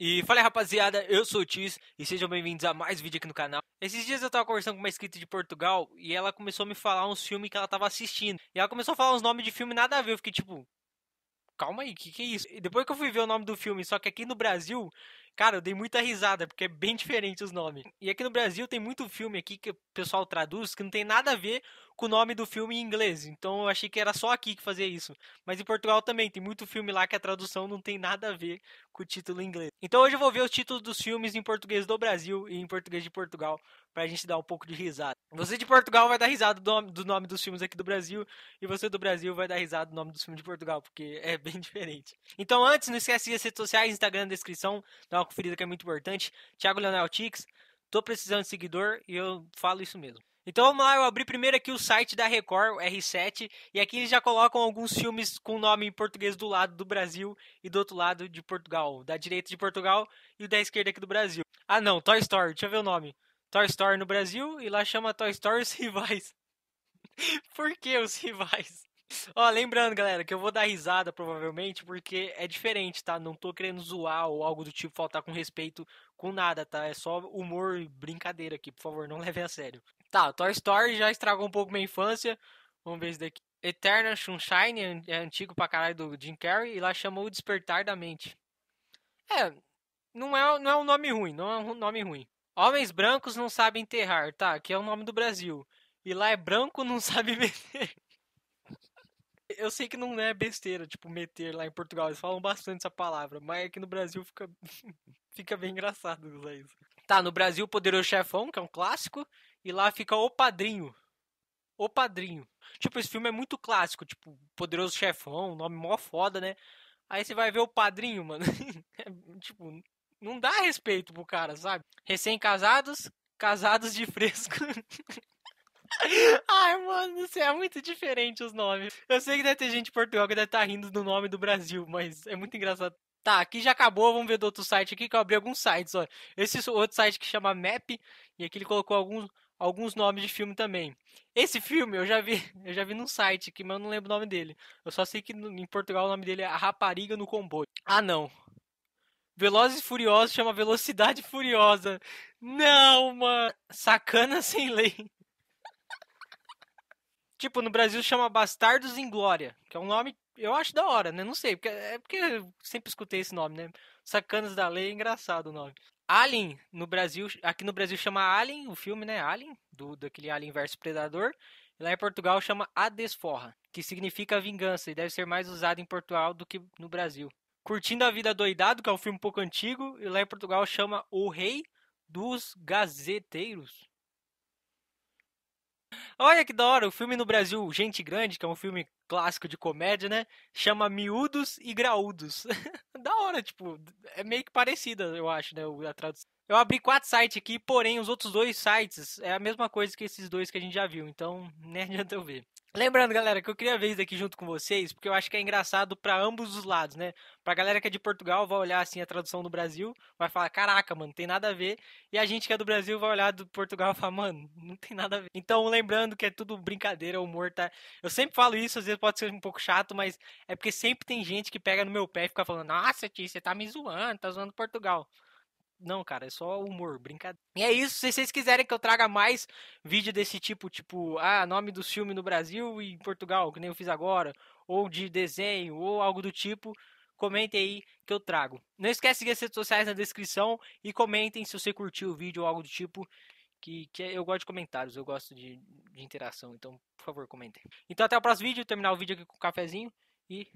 E fala aí, rapaziada, eu sou o Tis e sejam bem-vindos a mais vídeo aqui no canal. Esses dias eu tava conversando com uma escrita de Portugal e ela começou a me falar uns filmes que ela tava assistindo. E ela começou a falar uns nomes de filme nada a ver, eu fiquei tipo, calma aí, que que é isso? E depois que eu fui ver o nome do filme, só que aqui no Brasil, cara, eu dei muita risada, porque é bem diferente os nomes. E aqui no Brasil tem muito filme aqui que o pessoal traduz que não tem nada a ver com o nome do filme em inglês. Então eu achei que era só aqui que fazia isso. Mas em Portugal também, tem muito filme lá que a tradução não tem nada a ver com o título em inglês. Então hoje eu vou ver os títulos dos filmes em português do Brasil e em português de Portugal, pra gente dar um pouco de risada. Você de Portugal vai dar risada do nome, dos filmes aqui do Brasil, e você do Brasil vai dar risada do nome dos filmes de Portugal, porque é bem diferente. Então antes, não esquece as redes sociais, Instagram na descrição, dá uma conferida que é muito importante. Thiago Leonel Tix, tô precisando de seguidor e eu falo isso mesmo. Então vamos lá, eu abri primeiro aqui o site da Record, o R7, e aqui eles já colocam alguns filmes com nome em português do lado do Brasil e do outro lado de Portugal, da direita de Portugal e o da esquerda aqui do Brasil. Ah não, Toy Story, deixa eu ver o nome. Toy Story no Brasil e lá chama Toy Story os rivais. Por que os rivais? Ó, lembrando, galera, que eu vou dar risada provavelmente, porque é diferente, tá? Não tô querendo zoar ou algo do tipo, faltar com respeito com nada, tá? É só humor e brincadeira aqui, por favor, não levem a sério. Tá, Toy Story já estragou um pouco minha infância. Vamos ver esse daqui. Eternal Sunshine é, é antigo pra caralho do Jim Carrey e lá chamou o Despertar da Mente. É, não é, não é um nome ruim, não é um nome ruim. Homens brancos não sabem enterrar, tá? Que é o nome do Brasil. E lá é branco não sabe meter. Eu sei que não é besteira, tipo, meter lá em Portugal. Eles falam bastante essa palavra, mas aqui no Brasil fica, fica bem engraçado usar isso. Tá, no Brasil, Poderoso Chefão, que é um clássico e lá fica o padrinho. O padrinho. Tipo, esse filme é muito clássico, tipo, Poderoso Chefão, nome mó foda, né? Aí você vai ver o padrinho, mano. É, tipo, não dá respeito pro cara, sabe? Recém-casados, casados de fresco. Ai, mano, isso é muito diferente os nomes. Eu sei que deve ter gente de Portugal que deve estar tá rindo do nome do Brasil, mas é muito engraçado. Tá, aqui já acabou, vamos ver do outro site aqui, que eu abri alguns sites, ó. Esse outro site que chama Map, e aqui ele colocou alguns, alguns nomes de filme também. Esse filme eu já vi, eu já vi num site aqui, mas eu não lembro o nome dele. Eu só sei que em Portugal o nome dele é A Rapariga no Comboio. Ah, não. Velozes e Furiosos chama Velocidade Furiosa. Não, mano. Sacana sem lei. tipo, no Brasil chama Bastardos em Glória, que é um nome eu acho da hora, né? Não sei, porque é, é porque eu sempre escutei esse nome, né? Sacanas da Lei é engraçado o nome. Alien, no Brasil, aqui no Brasil chama Alien, o filme, né? Alien, do, daquele Alien versus Predador. Lá em Portugal chama A Desforra, que significa vingança e deve ser mais usado em Portugal do que no Brasil. Curtindo a Vida Doidado, que é um filme um pouco antigo, e lá em Portugal chama O Rei dos Gazeteiros. Olha que da hora, o filme no Brasil, Gente Grande, que é um filme clássico de comédia, né? Chama Miúdos e Graúdos. da hora, tipo, é meio que parecida, eu acho, né? A tradução. Eu abri quatro sites aqui, porém os outros dois sites é a mesma coisa que esses dois que a gente já viu, então nem adianta eu ver. Lembrando, galera, que eu queria ver isso daqui junto com vocês, porque eu acho que é engraçado para ambos os lados, né? Pra galera que é de Portugal, vai olhar assim a tradução do Brasil, vai falar, caraca, mano, tem nada a ver. E a gente que é do Brasil vai olhar do Portugal e falar, mano, não tem nada a ver. Então, lembrando que é tudo brincadeira, humor, tá? Eu sempre falo isso, às vezes pode ser um pouco chato, mas é porque sempre tem gente que pega no meu pé e fica falando, nossa, tio, você tá me zoando, tá zoando Portugal. Não, cara, é só humor, brincadeira. E é isso. Se vocês quiserem que eu traga mais vídeo desse tipo, tipo, ah, nome do filme no Brasil e em Portugal, que nem eu fiz agora, ou de desenho, ou algo do tipo, comentem aí que eu trago. Não esquece de as redes sociais na descrição e comentem se você curtiu o vídeo ou algo do tipo. Que, que é, eu gosto de comentários, eu gosto de, de interação. Então, por favor, comentem. Então, até o próximo vídeo. Terminar o vídeo aqui com um cafezinho e